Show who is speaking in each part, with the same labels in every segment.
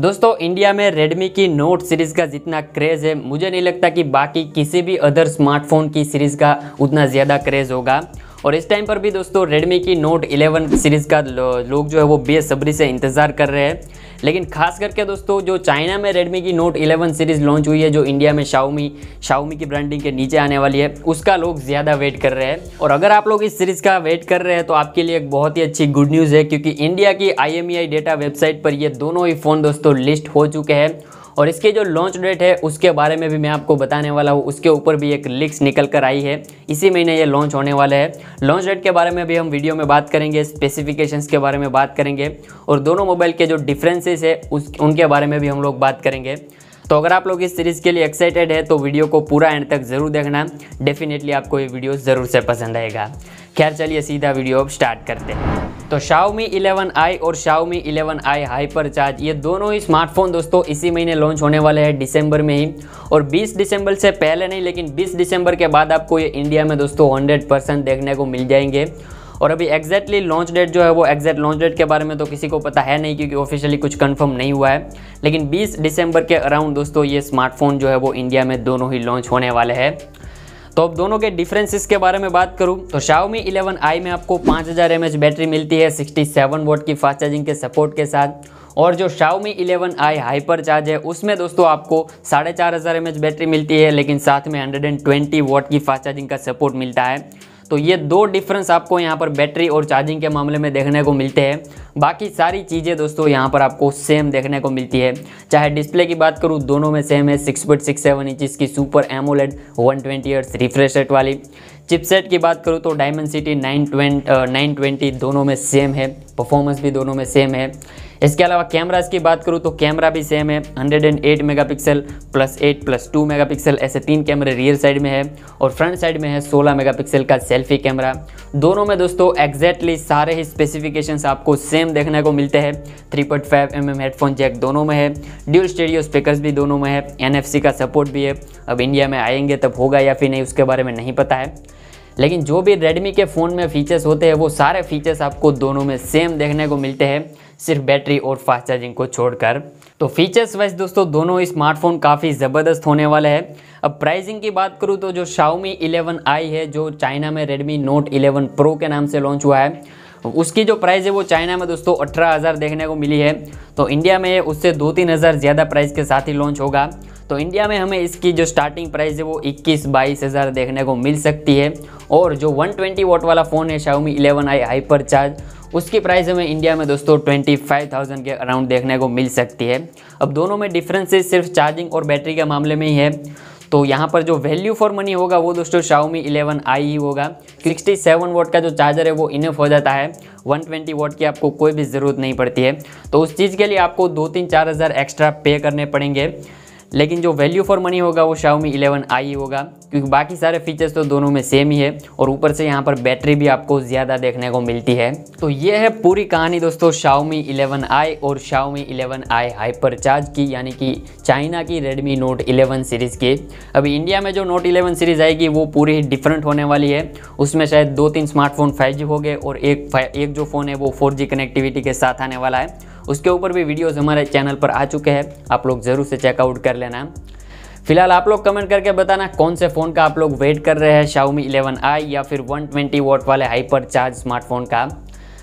Speaker 1: दोस्तों इंडिया में रेडमी की नोट सीरीज़ का जितना क्रेज़ है मुझे नहीं लगता कि बाकी किसी भी अदर स्मार्टफोन की सीरीज़ का उतना ज़्यादा क्रेज़ होगा और इस टाइम पर भी दोस्तों रेडमी की नोट 11 सीरीज़ का लोग जो है वो बेसब्री से इंतज़ार कर रहे हैं लेकिन खास करके दोस्तों जो चाइना में रेडमी की नोट 11 सीरीज़ लॉन्च हुई है जो इंडिया में शाओमी शाओमी की ब्रांडिंग के नीचे आने वाली है उसका लोग ज़्यादा वेट कर रहे हैं और अगर आप लोग इस सीरीज़ का वेट कर रहे हैं तो आपके लिए एक बहुत ही अच्छी गुड न्यूज़ है क्योंकि इंडिया की आई डेटा वेबसाइट पर ये दोनों ही फ़ोन दोस्तों लिस्ट हो चुके हैं और इसके जो लॉन्च डेट है उसके बारे में भी मैं आपको बताने वाला हूँ उसके ऊपर भी एक लिक्स निकल कर आई है इसी महीने ये लॉन्च होने वाला है लॉन्च डेट के बारे में भी हम वीडियो में बात करेंगे स्पेसिफिकेशंस के बारे में बात करेंगे और दोनों मोबाइल के जो डिफ्रेंसेस है उस उनके बारे में भी हम लोग बात करेंगे तो अगर आप लोग इस सीरीज़ के लिए एक्साइटेड है तो वीडियो को पूरा एंड तक ज़रूर देखना डेफिनेटली आपको ये वीडियो ज़रूर से पसंद आएगा खैर चलिए सीधा वीडियो अब स्टार्ट करते हैं तो Xiaomi 11i और Xiaomi 11i चार्ज ये दोनों ही स्मार्टफोन दोस्तों इसी महीने लॉन्च होने वाले हैं दिसंबर में ही और 20 दिसंबर से पहले नहीं लेकिन 20 दिसंबर के बाद आपको ये इंडिया में दोस्तों 100% देखने को मिल जाएंगे और अभी एग्जैक्टली लॉन्च डेट जो है वो एग्जैक्ट लॉन्च डेट के बारे में तो किसी को पता है नहीं क्योंकि ऑफिशियली कुछ कंफर्म नहीं हुआ है लेकिन 20 दिसंबर के अराउंड दोस्तों ये स्मार्टफोन जो है वो इंडिया में दोनों ही लॉन्च होने वाले हैं तो अब दोनों के डिफरेंसेस के बारे में बात करूं तो Xiaomi 11i में आपको 5000 हज़ार बैटरी मिलती है 67 वोट की फास्ट चार्जिंग के सपोर्ट के साथ और जो Xiaomi 11i हाइपर चार्ज है उसमें दोस्तों आपको साढ़े चार हज़ार बैटरी मिलती है लेकिन साथ में 120 वोट की फास्ट चार्जिंग का सपोर्ट मिलता है तो ये दो डिफरेंस आपको यहाँ पर बैटरी और चार्जिंग के मामले में देखने को मिलते हैं बाकी सारी चीज़ें दोस्तों यहाँ पर आपको सेम देखने को मिलती है चाहे डिस्प्ले की बात करूँ दोनों में सेम है six point six seven inches की super AMOLED one twenty refresh rate वाली चिपसेट की बात करूँ तो Dimensity nine twenty nine twenty दोनों में सेम है परफॉर्मेंस भी दोनों में सेम है इसके अलावा कैमराज की बात करूँ तो कैमरा भी सेम है 108 मेगापिक्सल प्लस 8 प्लस 2 मेगापिक्सल ऐसे तीन कैमरे रियर साइड में है और फ्रंट साइड में है 16 मेगापिक्सल का सेल्फी कैमरा दोनों में दोस्तों एग्जैक्टली सारे ही स्पेसिफिकेशंस आपको सेम देखने को मिलते हैं 3.5 पॉइंट mm हेडफोन जैक दोनों में है ड्यूल स्टेडियो स्पीकर्स भी दोनों में है एन का सपोर्ट भी है अब इंडिया में आएंगे तब होगा या फिर नहीं उसके बारे में नहीं पता है लेकिन जो भी रेडमी के फ़ोन में फीचर्स होते हैं वो सारे फीचर्स आपको दोनों में सेम देखने को मिलते हैं सिर्फ बैटरी और फास्ट चार्जिंग को छोड़कर तो फीचर्स वाइज दोस्तों दोनों स्मार्टफोन काफ़ी ज़बरदस्त होने वाले हैं अब प्राइसिंग की बात करूँ तो जो Xiaomi इलेवन आई है जो चाइना में Redmi Note 11 Pro के नाम से लॉन्च हुआ है उसकी जो प्राइस है वो चाइना में दोस्तों अठारह हज़ार देखने को मिली है तो इंडिया में उससे दो तीन हज़ार ज़्यादा प्राइस के साथ ही लॉन्च होगा तो इंडिया में हमें इसकी जो स्टार्टिंग प्राइस है वो इक्कीस बाईस हज़ार देखने को मिल सकती है और जो 120 वोट वाला फ़ोन है Xiaomi 11i हाइपर चार्ज उसकी प्राइस हमें इंडिया में दोस्तों 25,000 के अराउंड देखने को मिल सकती है अब दोनों में डिफ्रेंसेज सिर्फ चार्जिंग और बैटरी के मामले में ही है तो यहाँ पर जो वैल्यू फॉर मनी होगा वो दोस्तों Xiaomi 11i ही होगा 67 वोट का जो चार्जर है वो इनफ हो जाता है 120 वोट की आपको कोई भी ज़रूरत नहीं पड़ती है तो उस चीज़ के लिए आपको दो तीन चार हज़ार एक्स्ट्रा पे करने पड़ेंगे लेकिन जो वैल्यू फॉर मनी होगा वो Xiaomi 11i ही होगा क्योंकि बाकी सारे फीचर्स तो दोनों में सेम ही है और ऊपर से यहाँ पर बैटरी भी आपको ज़्यादा देखने को मिलती है तो ये है पूरी कहानी दोस्तों इलेवन आई और Xiaomi 11i हाइपर चार्ज की यानी कि चाइना की रेडमी नोट 11 सीरीज़ की अभी इंडिया में जो नोट 11 सीरीज़ आएगी वो पूरी डिफरेंट होने वाली है उसमें शायद दो तीन स्मार्टफोन फाइव हो गए और एक एक जो फ़ोन है वो फोर कनेक्टिविटी के साथ आने वाला है उसके ऊपर भी वीडियोज़ हमारे चैनल पर आ चुके हैं आप लोग ज़रूर से चेकआउट कर लेना फिलहाल आप लोग कमेंट करके बताना कौन से फ़ोन का आप लोग वेट कर रहे हैं शाउमी इलेवन या फिर वन ट्वेंटी वाले हाइपर चार्ज स्मार्टफोन का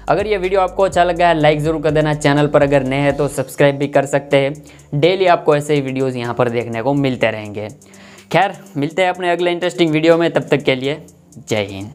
Speaker 1: अगर ये वीडियो आपको अच्छा लगा है लाइक ज़रूर कर देना चैनल पर अगर नए हैं तो सब्सक्राइब भी कर सकते हैं डेली आपको ऐसे ही वीडियोज़ यहाँ पर देखने को मिलते रहेंगे खैर मिलते हैं अपने अगले इंटरेस्टिंग वीडियो में तब तक के लिए जय हिंद